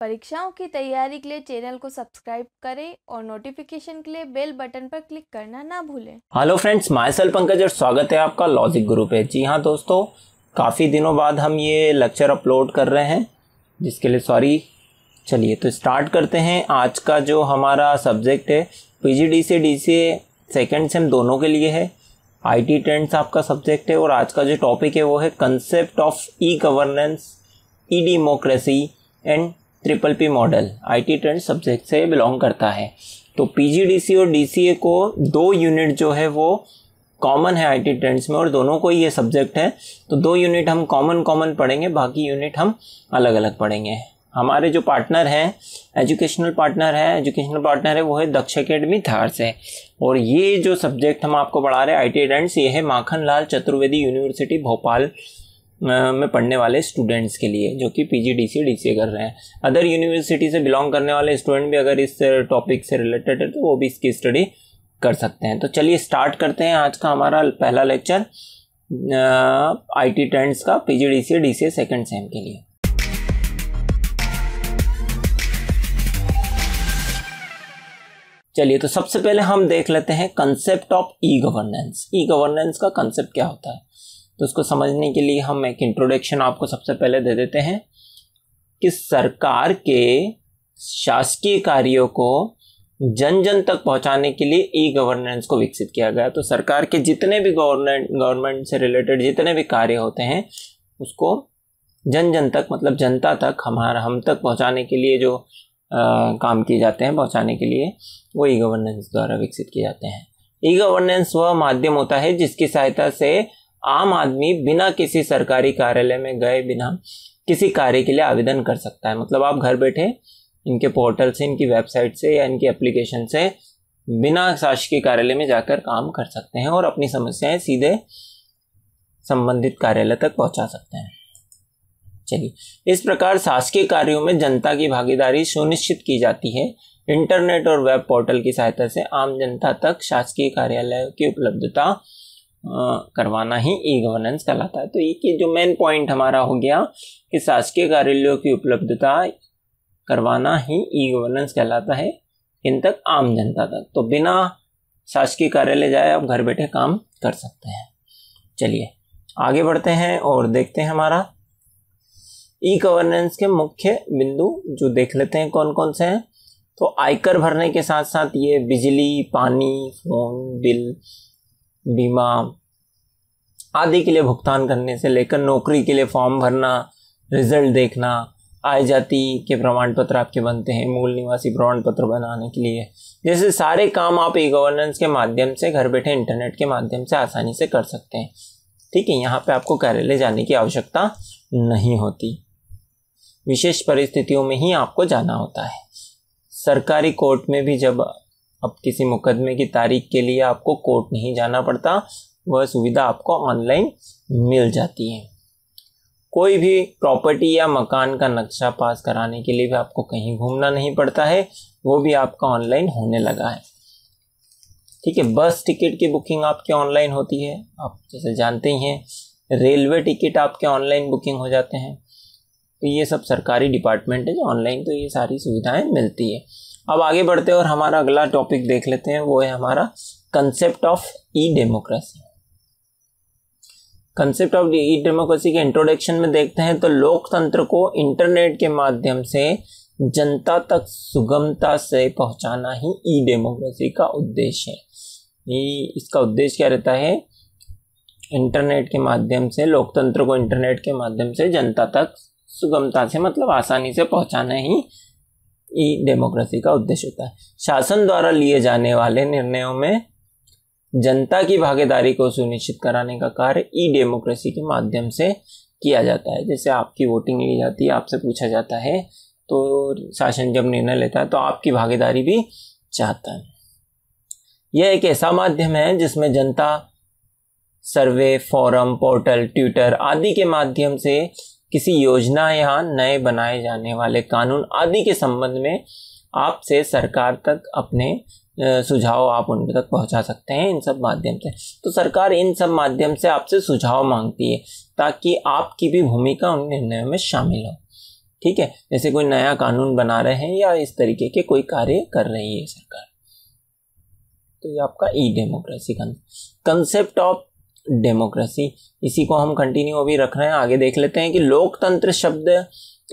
परीक्षाओं की तैयारी के लिए चैनल को सब्सक्राइब करें और नोटिफिकेशन के लिए बेल बटन पर क्लिक करना ना भूलें हेलो फ्रेंड्स माइसल पंकज और स्वागत है आपका लॉजिक ग्रुप है जी हाँ दोस्तों काफ़ी दिनों बाद हम ये लेक्चर अपलोड कर रहे हैं जिसके लिए सॉरी चलिए तो स्टार्ट करते हैं आज का जो हमारा सब्जेक्ट है पीजीडी से डी सी सेकेंड सेम दोनों के लिए है आई टी ट्रेंड्स आपका सब्जेक्ट है और आज का जो टॉपिक है वो है concept of e governance e democracy and triple P model IT trend subject से बिलोंग करता है तो पीजीडीसी और डीसीए को दो यूनिट जो है वो कॉमन है आईटी ट्रेंड्स में और दोनों को ही ये सब्जेक्ट है तो दो यूनिट हम कॉमन कॉमन पढ़ेंगे बाकी यूनिट हम अलग अलग पढ़ेंगे हमारे जो पार्टनर हैं एजुकेशनल पार्टनर है एजुकेशनल पार्टनर है वो है दक्ष अकेडमी थार से और ये जो सब्जेक्ट हम आपको पढ़ा रहे हैं आई टी ट्रेंड्स ये है माखन लाल चतुर्वेदी यूनिवर्सिटी भोपाल में पढ़ने वाले स्टूडेंट्स के लिए जो कि पीजी जी कर रहे हैं अदर यूनिवर्सिटी से बिलोंग करने वाले स्टूडेंट भी अगर इस टॉपिक से रिलेटेड है तो वो भी इसकी स्टडी कर सकते हैं तो चलिए स्टार्ट करते हैं आज का हमारा पहला लेक्चर आई टी ट्रेंड्स का P G D C D C second sem के लिए चलिए तो सबसे पहले हम देख लेते हैं concept of e governance e governance का कंसेप्ट क्या होता है तो उसको समझने के लिए हम एक इंट्रोडक्शन आपको सबसे पहले दे देते हैं कि सरकार के शासकीय कार्यों को जन जन तक पहुंचाने के लिए ई गवर्नेंस को विकसित किया गया तो सरकार के जितने भी गवर्नमेंट गवर्नमेंट से रिलेटेड जितने भी कार्य होते हैं उसको जन जन तक मतलब जनता तक हमारा हम तक पहुंचाने के लिए जो आ, काम किए जाते हैं पहुंचाने के लिए वो ई गवर्नेंस द्वारा विकसित किए जाते हैं ई गवर्नेंस वह माध्यम होता है जिसकी सहायता से आम आदमी बिना किसी सरकारी कार्यालय में गए बिना किसी कार्य के लिए आवेदन कर सकता है मतलब आप घर बैठे इनके पोर्टल से इनकी वेबसाइट से या इनकी एप्लीकेशन से बिना शासकीय कार्यालय में जाकर काम कर सकते हैं और अपनी समस्याएं सीधे संबंधित कार्यालय तक पहुंचा सकते हैं चलिए इस प्रकार शासकीय कार्यों में जनता की भागीदारी सुनिश्चित की जाती है इंटरनेट और वेब पोर्टल की सहायता से आम जनता तक शासकीय कार्यालय की उपलब्धता करवाना ही ई गवर्नेंस कहलाता है तो ये कि जो मेन पॉइंट हमारा हो गया कि शासकीय कार्यालयों की उपलब्धता करवाना ही ई गवर्नेंस कहलाता है इन तक आम जनता तक तो बिना शासकीय कार्यालय जाए आप घर बैठे काम कर सकते हैं चलिए आगे बढ़ते हैं और देखते हैं हमारा ई गवर्नेंस के मुख्य बिंदु जो देख लेते हैं कौन कौन से हैं तो आयकर भरने के साथ साथ ये बिजली पानी फोन बिल बीमा आदि के लिए भुगतान करने से लेकर नौकरी के लिए फॉर्म भरना रिजल्ट देखना आय जाति के प्रमाण पत्र आपके बनते हैं मूल निवासी प्रमाण पत्र बनाने के लिए जैसे सारे काम आप ई गवर्नेंस के माध्यम से घर बैठे इंटरनेट के माध्यम से आसानी से कर सकते हैं ठीक है यहाँ पे आपको कार्यालय जाने की आवश्यकता नहीं होती विशेष परिस्थितियों में ही आपको जाना होता है सरकारी कोर्ट में भी जब अब किसी मुकदमे की तारीख के लिए आपको कोर्ट नहीं जाना पड़ता वह सुविधा आपको ऑनलाइन मिल जाती है कोई भी प्रॉपर्टी या मकान का नक्शा पास कराने के लिए भी आपको कहीं घूमना नहीं पड़ता है वो भी आपका ऑनलाइन होने लगा है ठीक है बस टिकट की बुकिंग आपकी ऑनलाइन होती है आप जैसे जानते ही हैं रेलवे टिकट आपके ऑनलाइन बुकिंग हो जाते हैं तो ये सब सरकारी डिपार्टमेंट है जो ऑनलाइन तो ये सारी सुविधाएं मिलती है अब आगे बढ़ते हैं और हमारा अगला टॉपिक देख लेते हैं वो है हमारा concept of e democracy concept of e democracy के इंट्रोडक्शन में देखते हैं तो लोकतंत्र को इंटरनेट के माध्यम से जनता तक सुगमता से पहुंचाना ही ई डेमोक्रेसी का उद्देश्य है ये इसका उद्देश्य क्या रहता है इंटरनेट के माध्यम से लोकतंत्र को इंटरनेट के माध्यम से जनता तक सुगमता से मतलब आसानी से पहुंचाना ही ई डेमोक्रेसी का उद्देश्य होता है शासन द्वारा लिए जाने वाले निर्णयों में जनता की भागीदारी को सुनिश्चित कराने का कार्य ई डेमोक्रेसी के माध्यम से किया जाता है जैसे आपकी वोटिंग ली जाती है आपसे पूछा जाता है तो शासन जब निर्णय लेता है तो आपकी भागीदारी भी चाहता है यह एक ऐसा माध्यम है जिसमें जनता सर्वे फॉरम पोर्टल ट्विटर आदि के माध्यम से किसी योजना या नए बनाए जाने वाले कानून आदि के संबंध में आपसे सरकार तक अपने सुझाव आप उन तक पहुंचा सकते हैं इन सब माध्यम से तो सरकार इन सब माध्यम से आपसे सुझाव मांगती है ताकि आपकी भी भूमिका उन निर्णयों में शामिल हो ठीक है जैसे कोई नया कानून बना रहे हैं या इस तरीके के कोई कार्य कर रही है सरकार तो ये आपका e democracy concept of democracy इसी को हम कंटिन्यू अभी रख रहे हैं आगे देख लेते हैं कि लोकतंत्र शब्द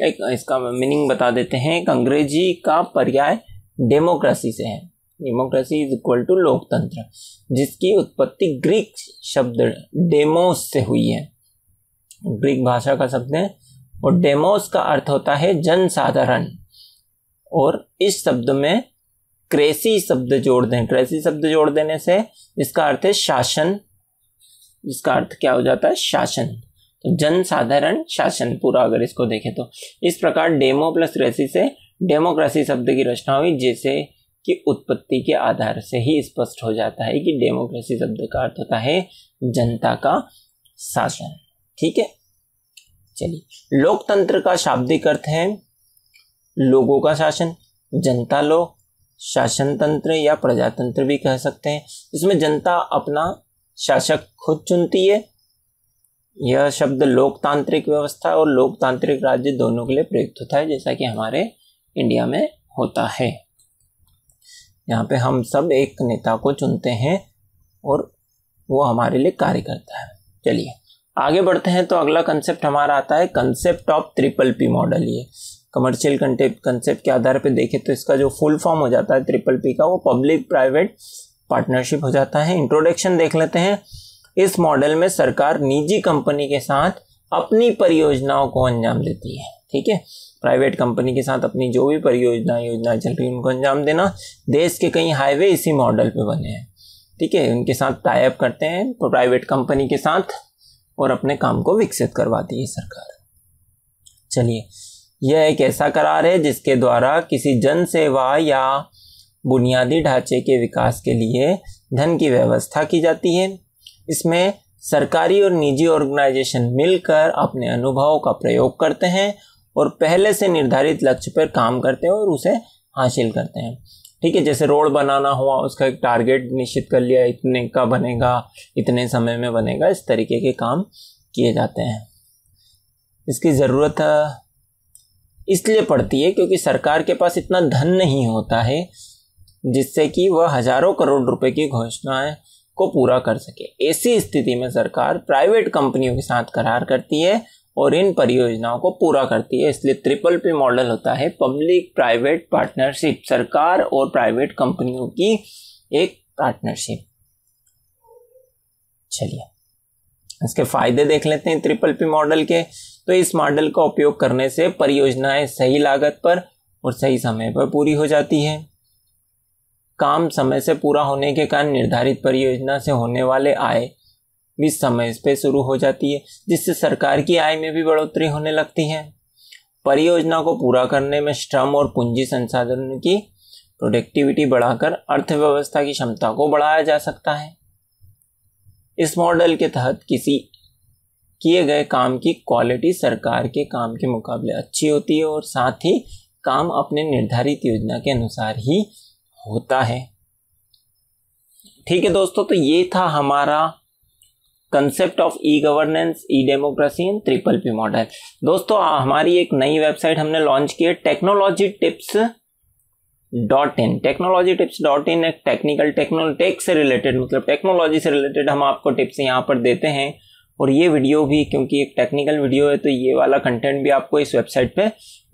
एक इसका मीनिंग बता देते हैं एक अंग्रेजी का पर्याय डेमोक्रेसी से है डेमोक्रेसी इज इक्वल टू लोकतंत्र जिसकी उत्पत्ति ग्रीक शब्द डेमोस से हुई है ग्रीक भाषा का शब्द है और डेमोस का अर्थ होता है जनसाधारण और इस शब्द में क्रेसी शब्द जोड़ दें क्रेसी शब्द जोड़ देने से इसका अर्थ है शासन जिसका अर्थ क्या हो जाता है शासन तो जन साधारण शासन पूरा अगर इसको देखें तो इस प्रकार डेमो प्लस रेसी से डेमोक्रेसी शब्द की रचना हुई जैसे कि उत्पत्ति के आधार से ही स्पष्ट हो जाता है कि डेमोक्रेसी शब्द का अर्थ होता है जनता का शासन ठीक है चलिए लोकतंत्र का शाब्दिक अर्थ है लोगों का शासन जनता लोग शासन तंत्र या प्रजातंत्र भी कह सकते हैं इसमें जनता अपना शासक खुद चुनती है यह शब्द लोकतांत्रिक व्यवस्था और लोकतांत्रिक राज्य दोनों के लिए प्रयुक्त होता है जैसा कि हमारे इंडिया में होता है यहाँ पे हम सब एक नेता को चुनते हैं और वो हमारे लिए कार्य करता है चलिए आगे बढ़ते हैं तो अगला कंसेप्ट हमारा आता है concept of triple P model ये कमर्शियल कंसेप्ट के आधार पर देखें तो इसका जो फुल फॉर्म हो जाता है ट्रिपल पी का वो पब्लिक प्राइवेट पार्टनरशिप हो जाता है इंट्रोडक्शन देख लेते हैं इस मॉडल में सरकार निजी कंपनी के साथ अपनी परियोजनाओं को अंजाम देती है ठीक है प्राइवेट कंपनी के साथ अपनी जो भी परियोजना योजना चल रही है उनको अंजाम देना देश के कई हाईवे इसी मॉडल पे बने हैं ठीक है उनके साथ टाइप करते हैं तो प्राइवेट कंपनी के साथ और अपने काम को विकसित करवाती है सरकार चलिए यह एक ऐसा करार है जिसके द्वारा किसी जन सेवा या बुनियादी ढांचे के विकास के लिए धन की व्यवस्था की जाती है इसमें सरकारी और निजी ऑर्गेनाइजेशन मिलकर अपने अनुभवों का प्रयोग करते हैं और पहले से निर्धारित लक्ष्य पर काम करते हैं और उसे हासिल करते हैं ठीक है जैसे रोड बनाना हुआ उसका एक टारगेट निश्चित कर लिया इतने का बनेगा इतने समय में बनेगा इस तरीके के काम किए जाते हैं इसकी ज़रूरत इसलिए पड़ती है क्योंकि सरकार के पास इतना धन नहीं होता है जिससे कि वह हजारों करोड़ रुपए की घोषणाएं को पूरा कर सके ऐसी स्थिति में सरकार प्राइवेट कंपनियों के साथ करार करती है और इन परियोजनाओं को पूरा करती है इसलिए ट्रिपल पी मॉडल होता है पब्लिक प्राइवेट पार्टनरशिप सरकार और प्राइवेट कंपनियों की एक पार्टनरशिप चलिए इसके फायदे देख लेते हैं ट्रिपल पी मॉडल के तो इस मॉडल का उपयोग करने से परियोजनाएं सही लागत पर और सही समय पर पूरी हो जाती है काम समय से पूरा होने के कारण निर्धारित परियोजना से होने वाले आय भी समय पे शुरू हो जाती है जिससे सरकार की आय में भी बढ़ोतरी होने लगती है परियोजना को पूरा करने में श्रम और पूंजी संसाधन की प्रोडक्टिविटी बढ़ाकर अर्थव्यवस्था की क्षमता को बढ़ाया जा सकता है इस मॉडल के तहत किसी किए गए काम की क्वालिटी सरकार के काम के मुकाबले अच्छी होती है और साथ ही काम अपने निर्धारित योजना के अनुसार ही होता है ठीक है दोस्तों तो ये था हमारा concept of e governance e democracy in triple P model दोस्तों हमारी एक नई वेबसाइट हमने लॉन्च की है technology tips dot in technology tips dot in एक टेक्निकल टेक से रिलेटेड मतलब टेक्नोलॉजी से रिलेटेड हम आपको टिप्स यहाँ पर देते हैं और ये वीडियो भी क्योंकि एक टेक्निकल वीडियो है तो ये वाला कंटेंट भी आपको इस वेबसाइट पे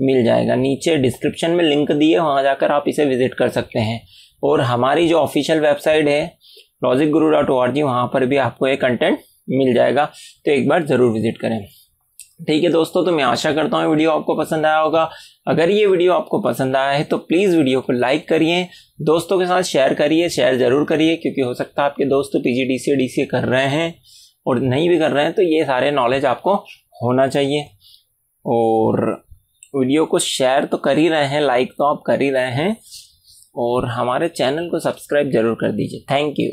मिल जाएगा नीचे डिस्क्रिप्शन में लिंक दिए वहाँ जाकर आप इसे विजिट कर सकते हैं और हमारी जो ऑफिशियल वेबसाइट है Logic Guru dot O R G वहाँ पर भी आपको ये कंटेंट मिल जाएगा तो एक बार ज़रूर विजिट करें ठीक है दोस्तों तो मैं आशा करता हूँ वीडियो आपको पसंद आया होगा अगर ये वीडियो आपको पसंद आया है तो प्लीज़ वीडियो को लाइक करिए दोस्तों के साथ शेयर करिए शेयर ज़रूर करिए क्योंकि हो सकता है आपके दोस्त पी जी डी सी कर रहे हैं और नहीं भी कर रहे हैं तो ये सारे नॉलेज आपको होना चाहिए और वीडियो को शेयर तो कर ही रहे हैं लाइक तो आप कर ही रहे हैं और हमारे चैनल को सब्सक्राइब ज़रूर कर दीजिए थैंक यू